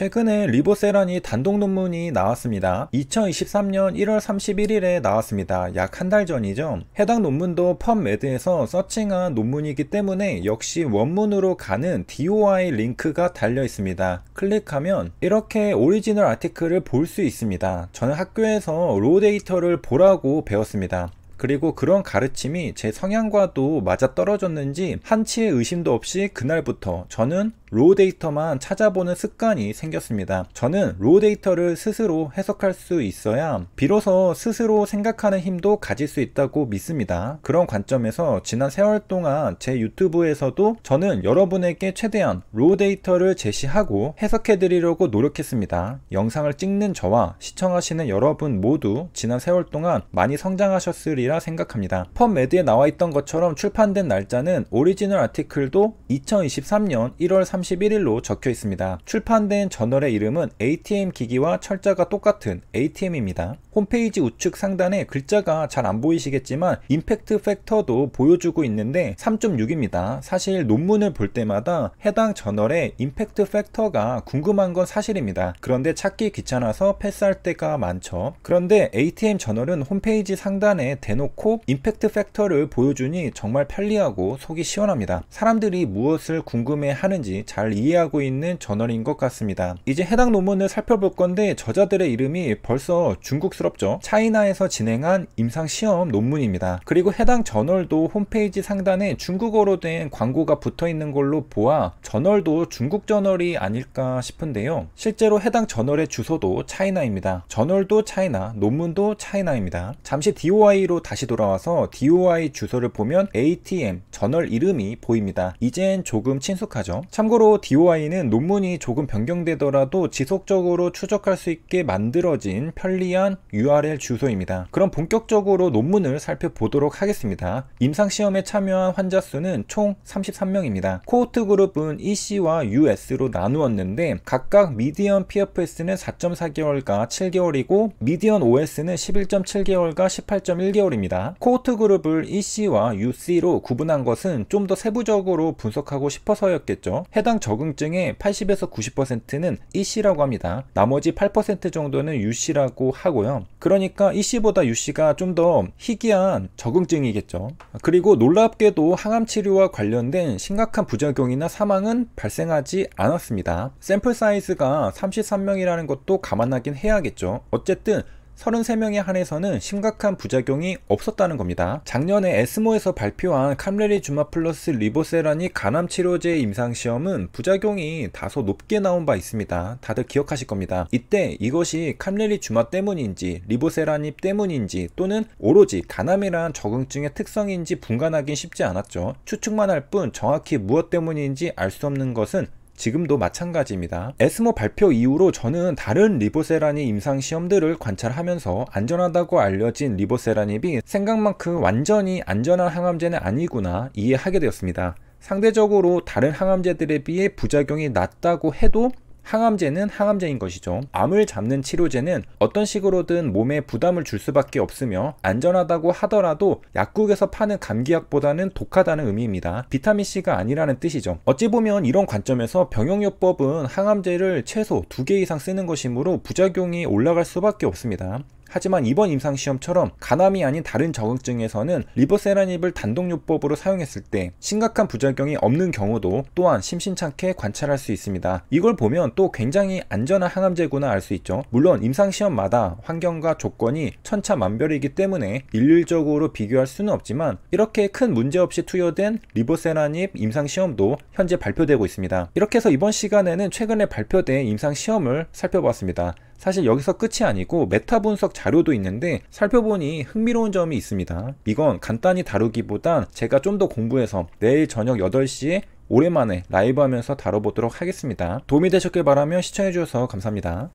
최근에 리보세란이 단독 논문이 나왔습니다. 2023년 1월 31일에 나왔습니다. 약 한 달 전이죠. 해당 논문도 펌메드에서 서칭한 논문이기 때문에 역시 원문으로 가는 DOI 링크가 달려 있습니다. 클릭하면 이렇게 오리지널 아티클을 볼 수 있습니다. 저는 학교에서 로 데이터를 보라고 배웠습니다. 그리고 그런 가르침이 제 성향과도 맞아 떨어졌는지 한치의 의심도 없이 그날부터 저는 로우 데이터만 찾아보는 습관이 생겼습니다. 저는 로우 데이터를 스스로 해석할 수 있어야 비로소 스스로 생각하는 힘도 가질 수 있다고 믿습니다. 그런 관점에서 지난 세월 동안 제 유튜브에서도 저는 여러분에게 최대한 로우 데이터를 제시하고 해석해 드리려고 노력했습니다. 영상을 찍는 저와 시청하시는 여러분 모두 지난 세월 동안 많이 성장하셨으리라 생각합니다. 펌매드에 나와 있던 것처럼 출판된 날짜는 오리지널 아티클도 2023년 1월 3일 31일로 적혀 있습니다. 출판된 저널의 이름은 ATM 기기와 철자가 똑같은 ATM입니다. 홈페이지 우측 상단에 글자가 잘 안 보이시겠지만 임팩트 팩터도 보여주고 있는데 3.6입니다. 사실 논문을 볼 때마다 해당 저널의 임팩트 팩터가 궁금한 건 사실입니다. 그런데 찾기 귀찮아서 패스할 때가 많죠. 그런데 ATM 저널은 홈페이지 상단에 대놓고 임팩트 팩터를 보여주니 정말 편리하고 속이 시원합니다. 사람들이 무엇을 궁금해 하는지 잘 이해하고 있는 저널인 것 같습니다. 이제 해당 논문을 살펴볼 건데 저자들의 이름이 벌써 중국 곤혹스럽죠. 차이나에서 진행한 임상시험 논문입니다. 그리고 해당 저널도 홈페이지 상단에 중국어로 된 광고가 붙어 있는 걸로 보아 저널도 중국 저널이 아닐까 싶은데요. 실제로 해당 저널의 주소도 차이나입니다. 저널도 차이나, 논문도 차이나입니다. 잠시 DOI로 다시 돌아와서 DOI 주소를 보면 ATM, 저널 이름이 보입니다. 이젠 조금 친숙하죠. 참고로 DOI는 논문이 조금 변경되더라도 지속적으로 추적할 수 있게 만들어진 편리한 URL 주소입니다. 그럼 본격적으로 논문을 살펴보도록 하겠습니다. 임상시험에 참여한 환자 수는 총 33명입니다. 코호트 그룹은 EC와 US로 나누었는데 각각 미디언 PFS는 4.4개월과 7개월이고 미디언 OS는 11.7개월과 18.1개월입니다. 코호트 그룹을 EC와 UC로 구분한 것은 좀 더 세부적으로 분석하고 싶어서였겠죠. 해당 적응증의 80에서 90%는 EC라고 합니다. 나머지 8% 정도는 UC라고 하고요. 그러니까 E씨보다 U씨가 좀 더 희귀한 적응증이겠죠. 그리고 놀랍게도 항암 치료와 관련된 심각한 부작용이나 사망은 발생하지 않았습니다. 샘플 사이즈가 33명이라는 것도 감안하긴 해야겠죠. 어쨌든 33명에 한해서는 심각한 부작용이 없었다는 겁니다. 작년에 에스모에서 발표한 캄레리주마 플러스 리보세라니 간암 치료제 임상 시험은 부작용이 다소 높게 나온 바 있습니다. 다들 기억하실 겁니다. 이때 이것이 캄레리주마 때문인지 리보세라니 때문인지 또는 오로지 간암이란 적응증의 특성인지 분간하긴 쉽지 않았죠. 추측만 할 뿐 정확히 무엇 때문인지 알 수 없는 것은 지금도 마찬가지입니다. 에스모 발표 이후로 저는 다른 리보세라니 임상 시험들을 관찰하면서 안전하다고 알려진 리보세라닙이 생각만큼 완전히 안전한 항암제는 아니구나 이해하게 되었습니다. 상대적으로 다른 항암제들에 비해 부작용이 낮다고 해도 항암제는 항암제인 것이죠. 암을 잡는 치료제는 어떤 식으로든 몸에 부담을 줄 수밖에 없으며 안전하다고 하더라도 약국에서 파는 감기약보다는 독하다는 의미입니다. 비타민C가 아니라는 뜻이죠. 어찌 보면 이런 관점에서 병용요법은 항암제를 최소 2개 이상 쓰는 것이므로 부작용이 올라갈 수밖에 없습니다. 하지만 이번 임상시험처럼 간암이 아닌 다른 적응증에서는 리보세라닙을 단독요법으로 사용했을 때 심각한 부작용이 없는 경우도 또한 심심찮게 관찰할 수 있습니다. 이걸 보면 또 굉장히 안전한 항암제구나 알 수 있죠. 물론 임상시험마다 환경과 조건이 천차만별이기 때문에 일률적으로 비교할 수는 없지만 이렇게 큰 문제 없이 투여된 리보세라닙 임상시험도 현재 발표되고 있습니다. 이렇게 해서 이번 시간에는 최근에 발표된 임상시험을 살펴보았습니다. 사실 여기서 끝이 아니고 메타 분석 자료도 있는데 살펴보니 흥미로운 점이 있습니다. 이건 간단히 다루기보단 제가 좀 더 공부해서 내일 저녁 8시에 오랜만에 라이브 하면서 다뤄보도록 하겠습니다. 도움이 되셨길 바라며 시청해주셔서 감사합니다.